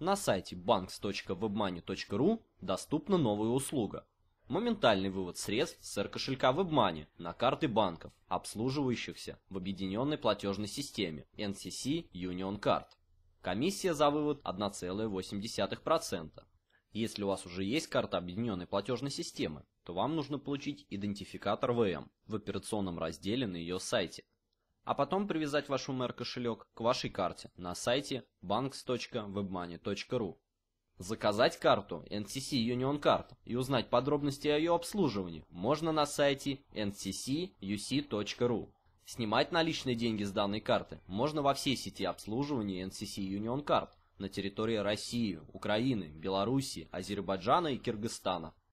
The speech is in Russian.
На сайте banks.webmoney.ru доступна новая услуга. Моментальный вывод средств с R-кошелька WebMoney на карты банков, обслуживающихся в объединенной платежной системе NCC Union Card. Комиссия за вывод 1,8%. Если у вас уже есть карта объединенной платежной системы, то вам нужно получить идентификатор ВМ в операционном разделе на ее сайте а потом привязать ваш Умер-кошелек к вашей карте на сайте banks.webmoney.ru. Заказать карту NCC Union Card и узнать подробности о ее обслуживании можно на сайте nccuc.ru. Снимать наличные деньги с данной карты можно во всей сети обслуживания NCC Union Card на территории России, Украины, Белоруссии, Азербайджана и Киргызстана –